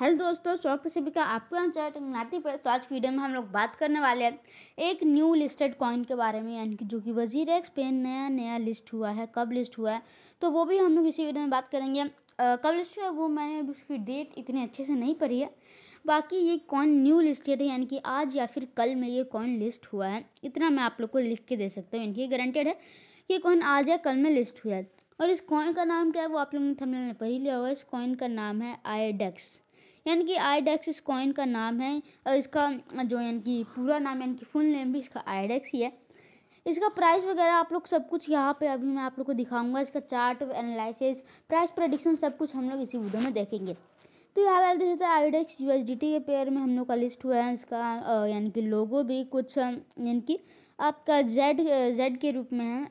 hello दोस्तों स्वागत है सभी का आपका नाती पर तो आज की वीडियो में हम लोग बात करने वाले हैं एक न्यू लिस्टेड कॉइन के बारे में यानी कि जो कि वजीर एक्सपेन नया नया लिस्ट हुआ है कब लिस्ट हुआ है तो वो भी हम लोग इसी वीडियो में बात करेंगे आ, कब लिस्ट हुआ वो मैंने उसकी डेट इतने अच्छे से नहीं पढ़ी है बाकी ये कॉइन न्यू लिस्टेड है यानी कि आज या फिर कल में ये कॉइन लिस्ट हुआ है इतना मैं आप लोग को लिख के दे सकता हूँ यानी कि गारंटेड है ये कॉइन आज या कल में लिस्ट हुआ है और इस कॉइन का नाम क्या है वो आप लोगों ने थमने पढ़ ही लिया होगा इस कॉइन का नाम है डेक्स यानी कि आईडेक्स e इस कॉइन का नाम है और इसका जो यानी कि पूरा नाम यानी कि फुल नेम भी इसका आईडेक्स e ही है इसका प्राइस वगैरह आप लोग सब कुछ यहाँ पे अभी मैं आप लोग को दिखाऊंगा इसका चार्ट एनालिसिस प्राइस प्रडिक्शन सब कुछ हम लोग इसी वीडियो में देखेंगे तो यहाँ पर देख सकते हैं आईडेक्स यू e के पेयर में हम लोग का लिस्ट हुआ है इसका यानी कि लोगो भी कुछ यानी कि आपका जेड जेड के रूप में है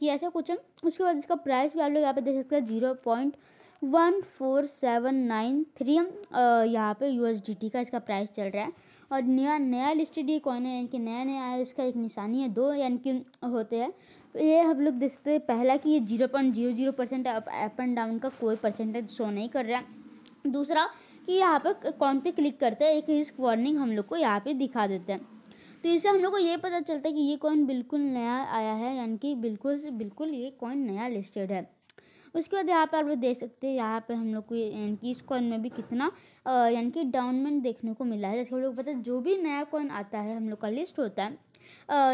कि ऐसा कुछ है उसके बाद इसका प्राइस भी आप लोग यहाँ पे देख सकते हैं zero point one four seven nine three यहाँ पे यू का इसका प्राइस चल रहा है और नया नया लिस्टेड ये कॉइन है यानी कि नया नया आया इसका एक निशानी है दो यानी कि होते हैं ये हम लोग देखते पहला कि ये zero point zero zero percent up and down का कोई परसेंटेज शो नहीं कर रहा है दूसरा कि यहाँ पर कॉइन पे क्लिक करते हैं एक रिस्क वार्निंग हम लोग को यहाँ पर दिखा देते हैं तो इससे हम लोग को ये पता चलता है कि ये कॉइन बिल्कुल नया आया है यानी कि बिल्कुल बिल्कुल ये कॉइन नया लिस्टेड है उसके बाद यहाँ पर आप देख सकते हैं यहाँ पर हम लोग को यानी कि इस कॉइन में भी कितना यानी कि डाउनमेंट देखने को मिला है जैसे हम लोग पता है जो भी नया कॉइन आता है हम लोग का लिस्ट होता है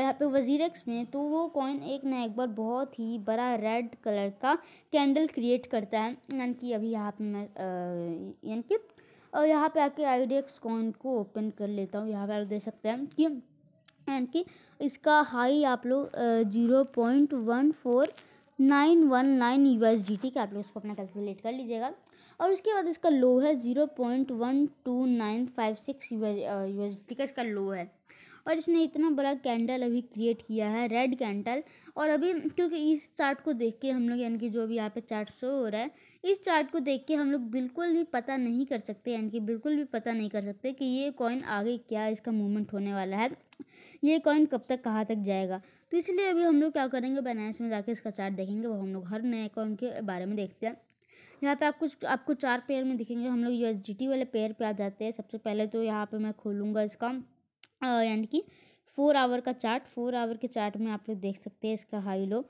यहाँ पे एक्स में तो वो कॉइन एक ना एक बार बहुत ही बड़ा रेड कलर का कैंडल क्रिएट करता है यानी कि अभी यहाँ पे मैं यानी कि और यहाँ पे आके आई डी एक्स कॉइन को ओपन कर लेता हूँ यहाँ पे आप देख सकते हैं कि यानी कि इसका हाई आप लोग zero point one four nine one nine U S D T का आप लोग इसको अपना कैलकुलेट कर लीजिएगा और उसके बाद इसका लो है zero point one two nine five six U S D का इसका लो है और इसने इतना बड़ा कैंडल अभी क्रिएट किया है रेड कैंडल और अभी क्योंकि इस चार्ट को देख के हम लोग यानी कि जो भी यहाँ पे चार्ट शो हो रहा है इस चार्ट को देख के हम लोग बिल्कुल भी पता नहीं कर सकते यानी कि बिल्कुल भी पता नहीं कर सकते कि ये कॉइन आगे क्या इसका मूवमेंट होने वाला है ये कॉइन कब तक कहाँ तक जाएगा तो इसलिए अभी हम लोग क्या करेंगे बनारस में जाके इसका चार्ट देखेंगे वो हम लोग हर नए कॉइन के बारे में देखते हैं यहाँ पे कुछ आपको चार पेयर में दिखेंगे हम लोग यू वाले पेयर पे आ जाते हैं सबसे पहले तो यहाँ पे मैं खोलूँगा इसका यानी कि फोर आवर का चार्ट फोर आवर के चार्ट में आप लोग देख सकते हैं इसका हाई लो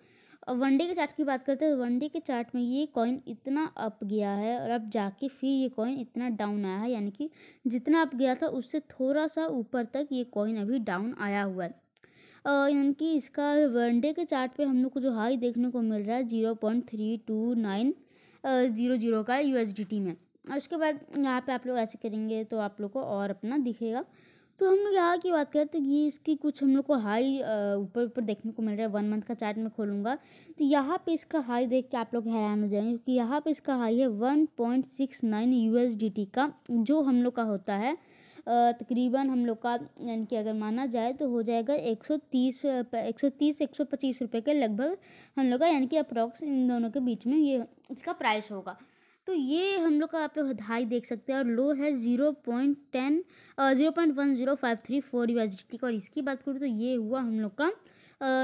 अब वनडे के चार्ट की बात करते हैं वनडे के चार्ट में ये कॉइन इतना अप गया है और अब जाके फिर ये कॉइन इतना डाउन आया है यानी कि जितना अप गया था उससे थोड़ा सा ऊपर तक ये कॉइन अभी डाउन आया हुआ है यानी कि इसका वनडे के चार्ट पे हम लोग को जो हाई देखने को मिल रहा है zero point three two nine zero zero का यू में और उसके बाद यहाँ पे आप लोग ऐसे करेंगे तो आप लोग को और अपना दिखेगा तो हम लोग यहाँ की बात करें तो ये इसकी कुछ हम लोग को हाई ऊपर ऊपर देखने को मिल रहा है वन मंथ का चार्ट मैं खोलूँगा तो यहाँ पे इसका हाई देख के आप लोग हैरान हो जाएंगे क्योंकि यहाँ पे इसका हाई है one point six nine U का जो हम लोग का होता है तकरीबन हम लोग का यानी कि अगर माना जाए तो हो जाएगा एक सौ तीस एक सौ तीस एक सौ पच्चीस रुपये के लगभग हम लोग का यानी कि अप्रॉक्स इन दोनों के बीच में ये इसका प्राइस होगा तो ये हम लोग का आप लोग हाई देख सकते हैं और लो है zero point ten zero point one zero five three four U का और इसकी बात करूँ तो ये हुआ हम लोग का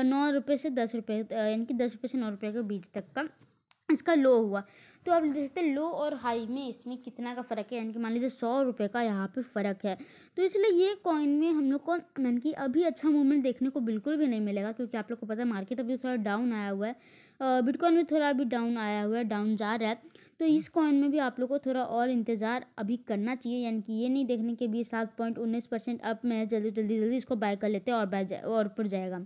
नौ रुपये से दस रुपये यानी कि दस रुपये से नौ रुपये के बीच तक का इसका लो हुआ तो आप हैं लो और हाई में इसमें कितना का फ़र्क है यानी कि मान लीजिए सौ रुपये का यहाँ पे फ़र्क है तो इसलिए ये कॉइन में हम लोग को यानी कि अभी अच्छा मूवमेंट देखने को बिल्कुल भी नहीं मिलेगा क्योंकि आप लोग को पता है मार्केट अभी थोड़ा डाउन आया हुआ है बिटकॉइन में थोड़ा अभी डाउन आया हुआ है डाउन जा रहा है तो इस कॉइन में भी आप लोग को थोड़ा और इंतज़ार अभी करना चाहिए यानी कि ये नहीं देखने के भी सात पॉइंट उन्नीस परसेंट अप में जल्दी जल्दी जल्दी इसको बाय कर लेते हैं और बाय और ऊपर जाएगा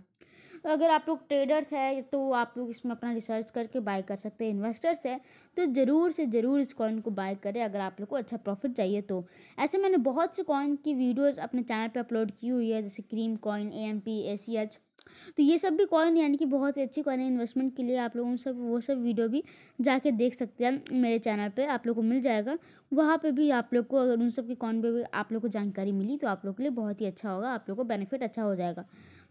अगर आप लोग ट्रेडर्स है तो आप लोग इसमें अपना रिसर्च करके बाय कर सकते हैं इन्वेस्टर्स है तो ज़रूर से ज़रूर इस कॉइन को बाय करें अगर आप लोग को अच्छा प्रॉफिट चाहिए तो ऐसे मैंने बहुत से कॉइन की वीडियोज़ अपने चैनल पर अपलोड की हुई है जैसे cream coin A M P A C H तो ये सब भी कॉइन यानी कि बहुत ही अच्छी कॉइन है इन्वेस्टमेंट के लिए आप लोग उन सब वो सब वीडियो भी जाके देख सकते हैं मेरे चैनल पे आप लोग को मिल जाएगा वहाँ पे भी आप लोग को अगर उन सब के कॉइन पे भी आप लोग को जानकारी मिली तो आप लोग के लिए बहुत ही अच्छा होगा आप लोग को बेनिफिट अच्छा हो जाएगा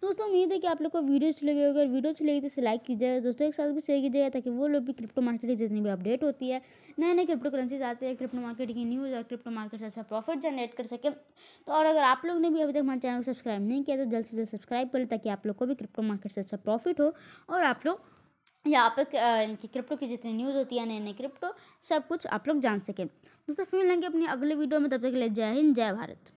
दोस्तों उम्मीद है कि आप लोग को वीडियो अच्छी लगी होगी अगर वीडियो अच्छी लगी तो इसे लाइक कीजिएगा दोस्तों एक साथ भी शेयर कीजिएगा ताकि वो लोग भी क्रिप्टो मार्केट की जितनी भी अपडेट होती है नए नए क्रिप्टो करेंसीज आते हैं क्रिप्टो मार्केट की न्यूज़ और क्रिप्टो मार्केट से अच्छा प्रॉफिट जनरेट कर सके तो और अगर आप लोग ने भी अभी तक हमारे चैनल को सब्सक्राइब नहीं किया तो जल्द से जल्द सब्सक्राइब करें ताकि आप लोग को भी क्रिप्टो मार्केट से अच्छा प्रॉफिट हो और आप लोग यहाँ पर क्रिप्टो की जितनी न्यूज़ होती है नए नए क्रिप्टो सब कुछ आप लोग जान सकें दोस्तों फिर मिलेंगे अपनी अगले वीडियो में तब तक ले जय हिंद जय भारत